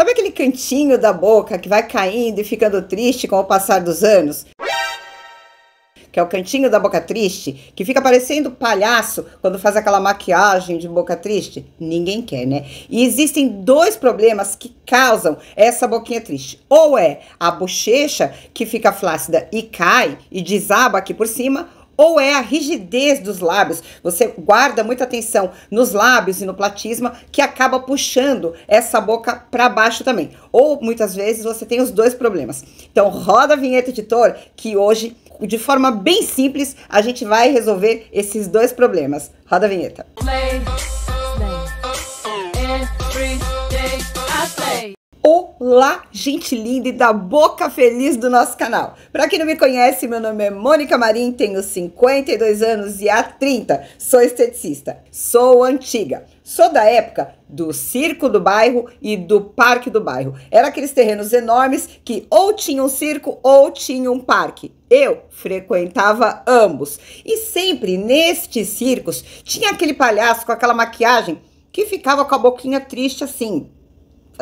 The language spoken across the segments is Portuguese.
Sabe aquele cantinho da boca que vai caindo e ficando triste com o passar dos anos? Que é o cantinho da boca triste, que fica parecendo palhaço quando faz aquela maquiagem de boca triste? Ninguém quer, né? E existem dois problemas que causam essa boquinha triste. Ou é a bochecha que fica flácida e cai e desaba aqui por cima, ou é a rigidez dos lábios. Você guarda muita atenção nos lábios e no platisma que acaba puxando essa boca para baixo também. Ou muitas vezes você tem os dois problemas. Então roda a vinheta editor que hoje de forma bem simples a gente vai resolver esses dois problemas. Roda a vinheta. Play. Olá, gente linda e da boca feliz do nosso canal. Para quem não me conhece, meu nome é Mônica Marim, tenho 52 anos e há 30 sou esteticista. Sou antiga. Sou da época do circo do bairro e do parque do bairro. Era aqueles terrenos enormes que ou tinham um circo ou tinham um parque. Eu frequentava ambos. E sempre nestes circos tinha aquele palhaço com aquela maquiagem que ficava com a boquinha triste assim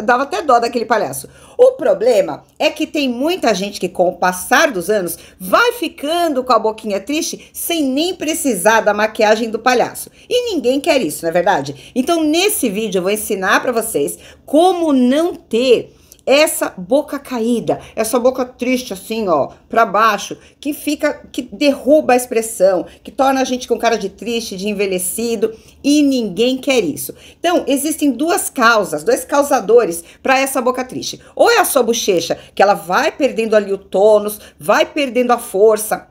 dava até dó daquele palhaço. O problema é que tem muita gente que, com o passar dos anos, vai ficando com a boquinha triste sem nem precisar da maquiagem do palhaço. E ninguém quer isso, não é verdade? Então, nesse vídeo, eu vou ensinar para vocês como não ter essa boca caída, essa boca triste assim, ó, para baixo, que fica, que derruba a expressão, que torna a gente com cara de triste, de envelhecido, e ninguém quer isso. Então, existem duas causas, dois causadores para essa boca triste. Ou é a sua bochecha, que ela vai perdendo ali o tônus, vai perdendo a força,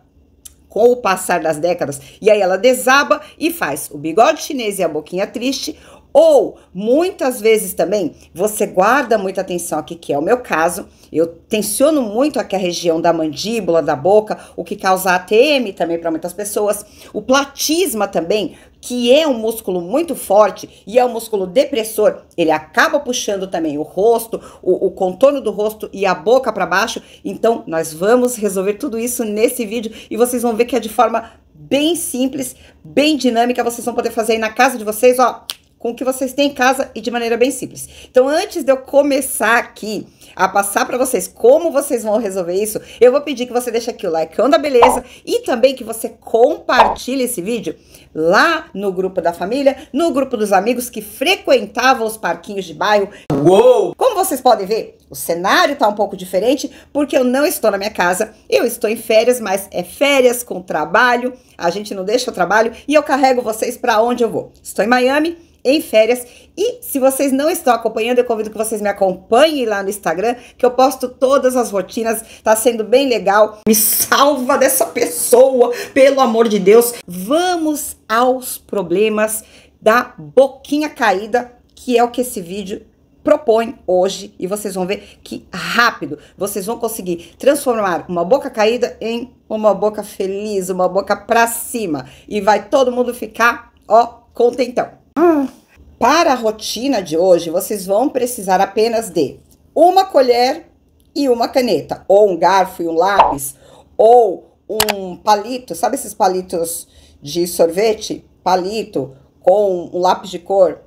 com o passar das décadas. E aí ela desaba e faz o bigode chinês e a boquinha triste, ou muitas vezes também você guarda muita atenção aqui, que é o meu caso. Eu tensiono muito aqui a região da mandíbula, da boca, o que causa ATM também para muitas pessoas. O platisma também, que é um músculo muito forte e é um músculo depressor, ele acaba puxando também o rosto, o, o contorno do rosto e a boca para baixo. Então, nós vamos resolver tudo isso nesse vídeo e vocês vão ver que é de forma bem simples, bem dinâmica. Vocês vão poder fazer aí na casa de vocês, ó com o que vocês têm em casa e de maneira bem simples. Então, antes de eu começar aqui a passar para vocês como vocês vão resolver isso, eu vou pedir que você deixe aqui o like da beleza e também que você compartilhe esse vídeo lá no grupo da família, no grupo dos amigos que frequentavam os parquinhos de bairro. Uou! Como vocês podem ver, o cenário está um pouco diferente porque eu não estou na minha casa, eu estou em férias, mas é férias com trabalho, a gente não deixa o trabalho e eu carrego vocês para onde eu vou. Estou em Miami, em férias. E se vocês não estão acompanhando, eu convido que vocês me acompanhem lá no Instagram, que eu posto todas as rotinas, tá sendo bem legal. Me salva dessa pessoa, pelo amor de Deus. Vamos aos problemas da boquinha caída, que é o que esse vídeo propõe hoje e vocês vão ver que rápido vocês vão conseguir transformar uma boca caída em uma boca feliz, uma boca pra cima e vai todo mundo ficar, ó, contentão. Para a rotina de hoje, vocês vão precisar apenas de uma colher e uma caneta, ou um garfo e um lápis, ou um palito, sabe esses palitos de sorvete? Palito com um lápis de cor,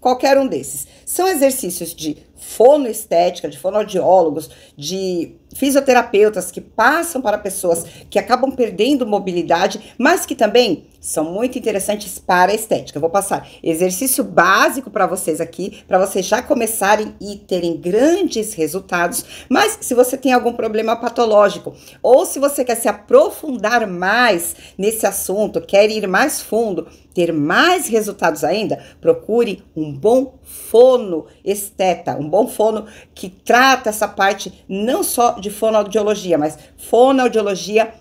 qualquer um desses. São exercícios de fonoestética, de fonoaudiólogos, de fisioterapeutas que passam para pessoas que acabam perdendo mobilidade, mas que também são muito interessantes para a estética. Eu vou passar exercício básico para vocês aqui, para vocês já começarem e terem grandes resultados. Mas se você tem algum problema patológico ou se você quer se aprofundar mais nesse assunto, quer ir mais fundo, ter mais resultados ainda, procure um bom fono esteta, um bom fono que trata essa parte não só de fonoaudiologia, mas fonoaudiologia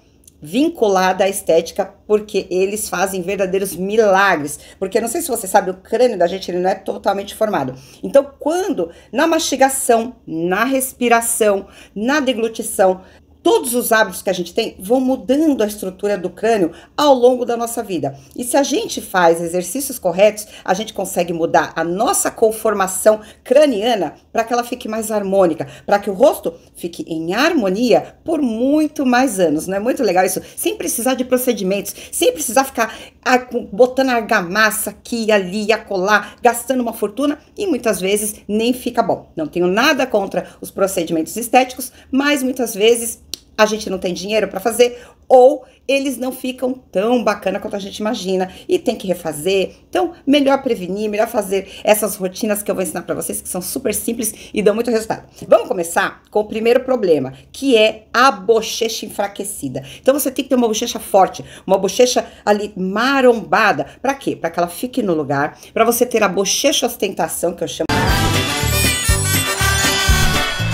vinculada à estética, porque eles fazem verdadeiros milagres. Porque não sei se você sabe, o crânio da gente ele não é totalmente formado. Então, quando na mastigação, na respiração, na deglutição, Todos os hábitos que a gente tem vão mudando a estrutura do crânio ao longo da nossa vida. E se a gente faz exercícios corretos, a gente consegue mudar a nossa conformação craniana para que ela fique mais harmônica, para que o rosto fique em harmonia por muito mais anos. Não é muito legal isso? Sem precisar de procedimentos, sem precisar ficar ah, botando argamassa aqui, ali, acolá, gastando uma fortuna e muitas vezes nem fica bom. Não tenho nada contra os procedimentos estéticos, mas muitas vezes a gente não tem dinheiro para fazer ou eles não ficam tão bacana quanto a gente imagina e tem que refazer. Então, melhor prevenir, melhor fazer essas rotinas que eu vou ensinar para vocês que são super simples e dão muito resultado. Vamos começar com o primeiro problema, que é a bochecha enfraquecida. Então, você tem que ter uma bochecha forte, uma bochecha ali marombada. Para quê? Para que ela fique no lugar, para você ter a bochecha ostentação que eu chamo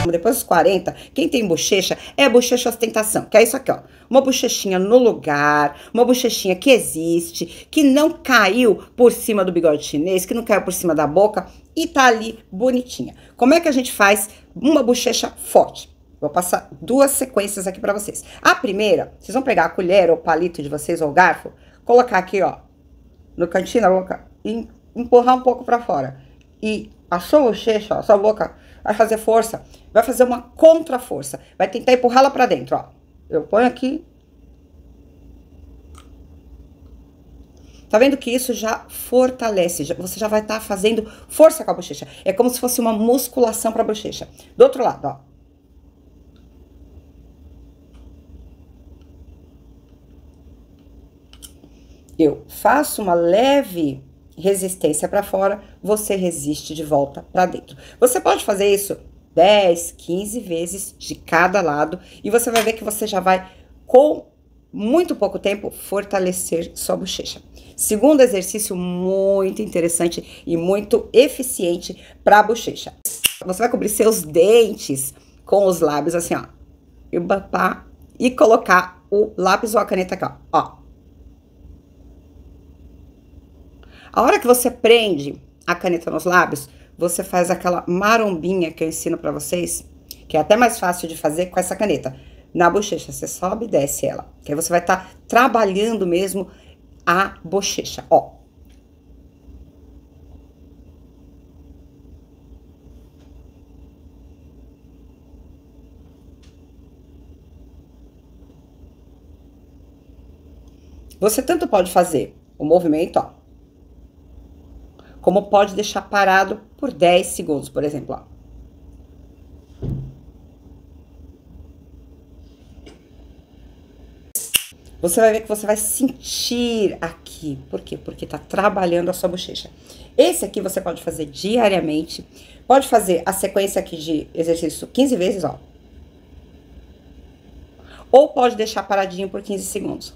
mesmo, depois dos 40, quem tem bochecha é bochecha ostentação, que é isso aqui, ó. Uma bochechinha no lugar, uma bochechinha que existe, que não caiu por cima do bigode chinês, que não caiu por cima da boca e tá ali bonitinha. Como é que a gente faz uma bochecha forte? Vou passar duas sequências aqui para vocês. A primeira, vocês vão pegar a colher ou palito de vocês ou garfo, colocar aqui, ó, no cantinho da boca e empurrar um pouco para fora. E a sua bochecha, a sua boca vai fazer força, vai fazer uma contra-força, vai tentar empurrá-la para dentro, ó. Eu ponho aqui. Tá vendo que isso já fortalece, já, você já vai estar tá fazendo força com a bochecha. É como se fosse uma musculação para a bochecha. Do outro lado, ó. Eu faço uma leve resistência para fora, você resiste de volta para dentro. Você pode fazer isso 10, 15 vezes de cada lado e você vai ver que você já vai com muito pouco tempo fortalecer sua bochecha. Segundo exercício muito interessante e muito eficiente para a bochecha. Você vai cobrir seus dentes com os lábios assim, ó. E, e colocar o lápis ou a caneta aqui, ó. ó A hora que você prende a caneta nos lábios, você faz aquela marombinha que eu ensino para vocês, que é até mais fácil de fazer com essa caneta. Na bochecha, você sobe e desce ela. Que aí você vai estar tá trabalhando mesmo a bochecha, ó. Você tanto pode fazer o movimento, ó, como pode deixar parado por 10 segundos, por exemplo. Ó. Você vai ver que você vai sentir aqui. Por quê? Porque está trabalhando a sua bochecha. Esse aqui você pode fazer diariamente. Pode fazer a sequência aqui de exercício 15 vezes, ó. Ou pode deixar paradinho por 15 segundos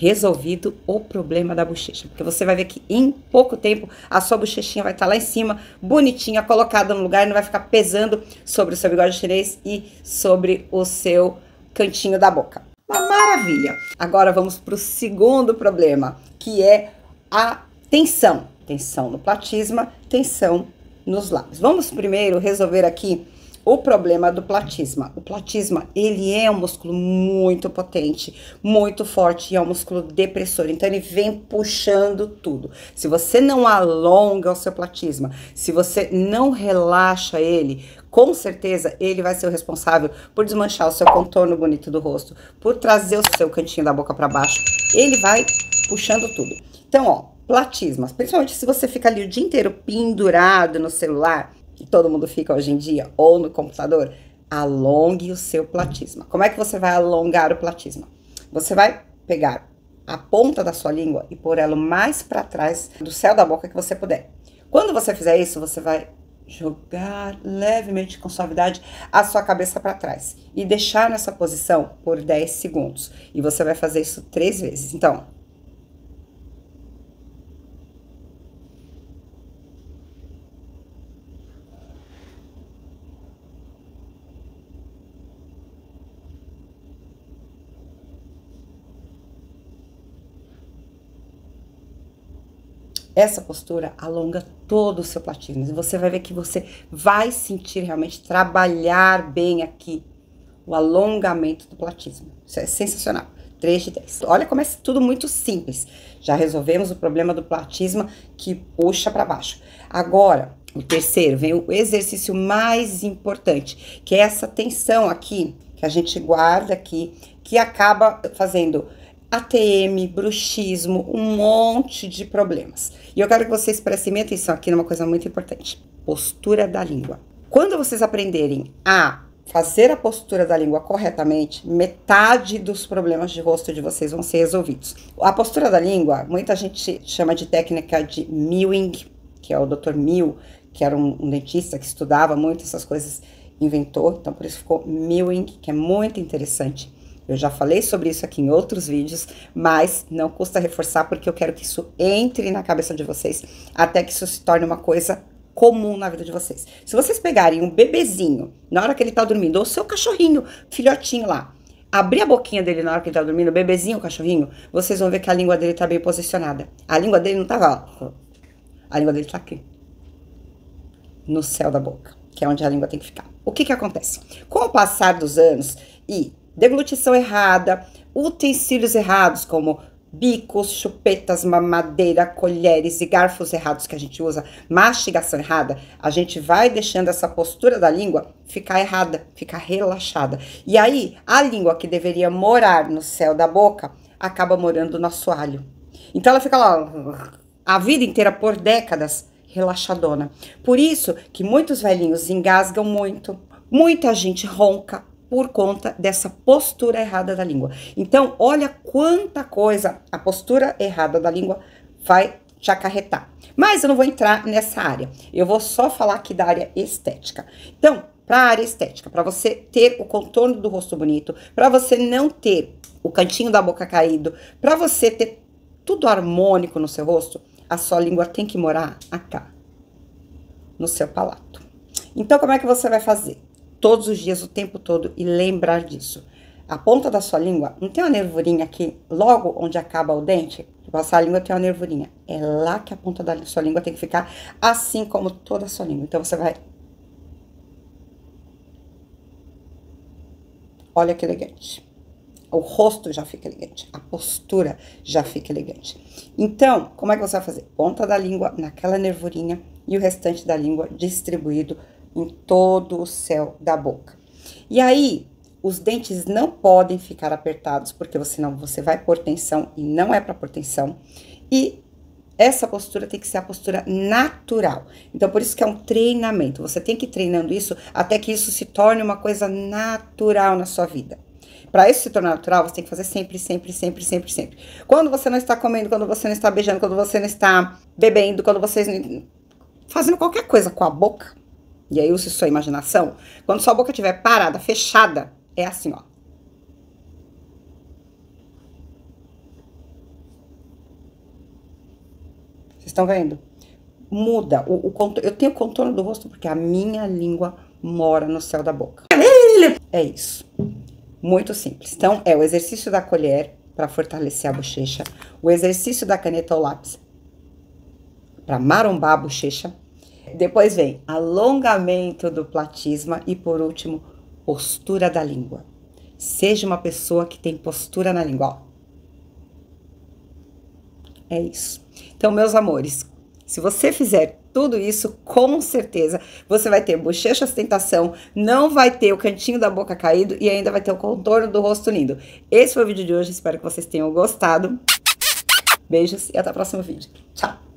resolvido o problema da bochecha. Porque você vai ver que em pouco tempo a sua bochechinha vai estar tá lá em cima, bonitinha, colocada no lugar, e não vai ficar pesando sobre o seu bigode chinês e sobre o seu cantinho da boca. Uma maravilha! Agora vamos para o segundo problema, que é a tensão. Tensão no platisma, tensão nos lábios. Vamos primeiro resolver aqui o problema do platisma. O platisma, ele é um músculo muito potente, muito forte e é um músculo depressor. Então, ele vem puxando tudo. Se você não alonga o seu platisma, se você não relaxa ele, com certeza ele vai ser o responsável por desmanchar o seu contorno bonito do rosto, por trazer o seu cantinho da boca para baixo. Ele vai puxando tudo. Então, ó, platismas, principalmente se você fica ali o dia inteiro pendurado no celular, todo mundo fica hoje em dia, ou no computador, alongue o seu platisma. Como é que você vai alongar o platisma? Você vai pegar a ponta da sua língua e pôr ela mais para trás do céu da boca que você puder. Quando você fizer isso, você vai jogar levemente com suavidade a sua cabeça para trás e deixar nessa posição por 10 segundos. E você vai fazer isso três vezes. Então, Essa postura alonga todo o seu platino. E você vai ver que você vai sentir realmente trabalhar bem aqui o alongamento do platismo. Isso é sensacional. 3 de 10. Olha como é tudo muito simples. Já resolvemos o problema do platismo que puxa para baixo. Agora, o terceiro, vem o exercício mais importante, que é essa tensão aqui, que a gente guarda aqui, que acaba fazendo ATM, bruxismo, um monte de problemas. E eu quero que vocês prestem atenção aqui numa coisa muito importante: postura da língua. Quando vocês aprenderem a fazer a postura da língua corretamente, metade dos problemas de rosto de vocês vão ser resolvidos. A postura da língua, muita gente chama de técnica de Mewing, que é o Dr. Mew, que era um, um dentista que estudava muito essas coisas, inventou, então por isso ficou Mewing, que é muito interessante. Eu já falei sobre isso aqui em outros vídeos, mas não custa reforçar porque eu quero que isso entre na cabeça de vocês até que isso se torne uma coisa comum na vida de vocês. Se vocês pegarem um bebezinho na hora que ele tá dormindo, ou seu cachorrinho, filhotinho lá, abrir a boquinha dele na hora que ele tá dormindo, o bebezinho, o cachorrinho, vocês vão ver que a língua dele tá bem posicionada. A língua dele não tava, ó. A língua dele tá aqui. No céu da boca, que é onde a língua tem que ficar. O que que acontece? Com o passar dos anos e deglutição errada, utensílios errados, como bicos, chupetas, mamadeira, colheres e garfos errados que a gente usa, mastigação errada, a gente vai deixando essa postura da língua ficar errada, ficar relaxada. E aí, a língua que deveria morar no céu da boca acaba morando no assoalho. Então ela fica lá a vida inteira por décadas relaxadona. Por isso que muitos velhinhos engasgam muito, muita gente ronca, por conta dessa postura errada da língua. Então, olha quanta coisa a postura errada da língua vai te acarretar. Mas eu não vou entrar nessa área. Eu vou só falar aqui da área estética. Então, para a área estética, para você ter o contorno do rosto bonito, para você não ter o cantinho da boca caído, para você ter tudo harmônico no seu rosto, a sua língua tem que morar acá, no seu palato. Então, como é que você vai fazer? todos os dias, o tempo todo, e lembrar disso. A ponta da sua língua não tem uma nervurinha aqui, logo onde acaba o dente? Passar a língua tem uma nervurinha. É lá que a ponta da sua língua tem que ficar, assim como toda a sua língua. Então, você vai... Olha que elegante. O rosto já fica elegante, a postura já fica elegante. Então, como é que você vai fazer? Ponta da língua naquela nervurinha e o restante da língua distribuído em todo o céu da boca. E aí, os dentes não podem ficar apertados, porque senão você vai por tensão e não é para por tensão. E essa postura tem que ser a postura natural. Então, por isso que é um treinamento. Você tem que ir treinando isso até que isso se torne uma coisa natural na sua vida. Para isso se tornar natural, você tem que fazer sempre, sempre, sempre, sempre, sempre. Quando você não está comendo, quando você não está beijando, quando você não está bebendo, quando você fazendo qualquer coisa com a boca, e aí use sua imaginação. Quando sua boca estiver parada, fechada, é assim, ó. Vocês estão vendo? Muda. O, o contorno, eu tenho contorno do rosto porque a minha língua mora no céu da boca. É isso. Muito simples. Então, é o exercício da colher para fortalecer a bochecha, o exercício da caneta ou lápis para marombar a bochecha, depois vem alongamento do platisma e por último, postura da língua. Seja uma pessoa que tem postura na língua. É isso. Então, meus amores, se você fizer tudo isso, com certeza você vai ter bochecha ostentação, não vai ter o cantinho da boca caído e ainda vai ter o contorno do rosto lindo. Esse foi o vídeo de hoje, espero que vocês tenham gostado. Beijos e até o próximo vídeo. Tchau!